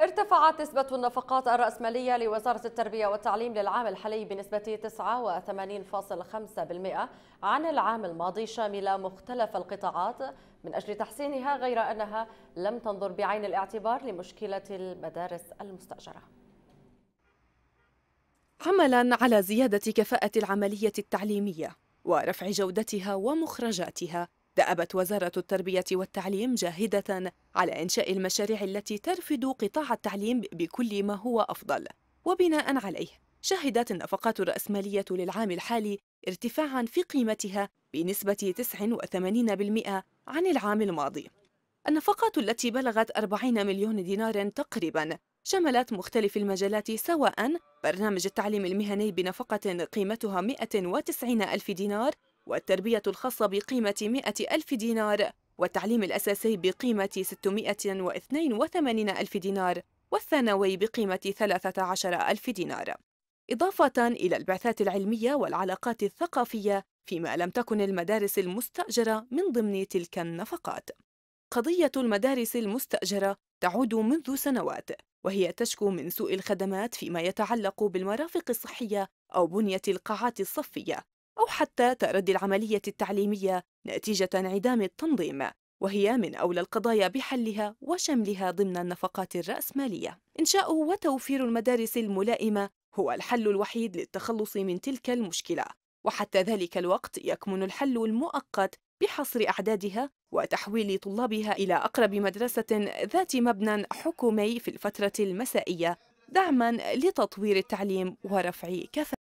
ارتفعت نسبة النفقات الرأسمالية لوزارة التربية والتعليم للعام الحالي بنسبة 89.5% عن العام الماضي شاملة مختلف القطاعات من أجل تحسينها غير أنها لم تنظر بعين الاعتبار لمشكلة المدارس المستأجرة عملا على زيادة كفاءة العملية التعليمية ورفع جودتها ومخرجاتها دأبت وزارة التربية والتعليم جاهدة على إنشاء المشاريع التي ترفد قطاع التعليم بكل ما هو أفضل وبناء عليه شهدت النفقات الرأسمالية للعام الحالي ارتفاعا في قيمتها بنسبة 89% عن العام الماضي النفقات التي بلغت 40 مليون دينار تقريبا شملت مختلف المجالات سواء برنامج التعليم المهني بنفقة قيمتها 190 ألف دينار والتربية الخاصة بقيمة 100 ألف دينار والتعليم الأساسي بقيمة 682 ألف دينار والثانوي بقيمة 13 ألف دينار إضافة إلى البعثات العلمية والعلاقات الثقافية فيما لم تكن المدارس المستأجرة من ضمن تلك النفقات قضية المدارس المستأجرة تعود منذ سنوات وهي تشكو من سوء الخدمات فيما يتعلق بالمرافق الصحية أو بنية القاعات الصفية أو حتى تأردي العملية التعليمية نتيجة انعدام التنظيم وهي من أولى القضايا بحلها وشملها ضمن النفقات الرأسمالية إنشاء وتوفير المدارس الملائمة هو الحل الوحيد للتخلص من تلك المشكلة وحتى ذلك الوقت يكمن الحل المؤقت بحصر أعدادها وتحويل طلابها إلى أقرب مدرسة ذات مبنى حكومي في الفترة المسائية دعما لتطوير التعليم ورفع كفاءة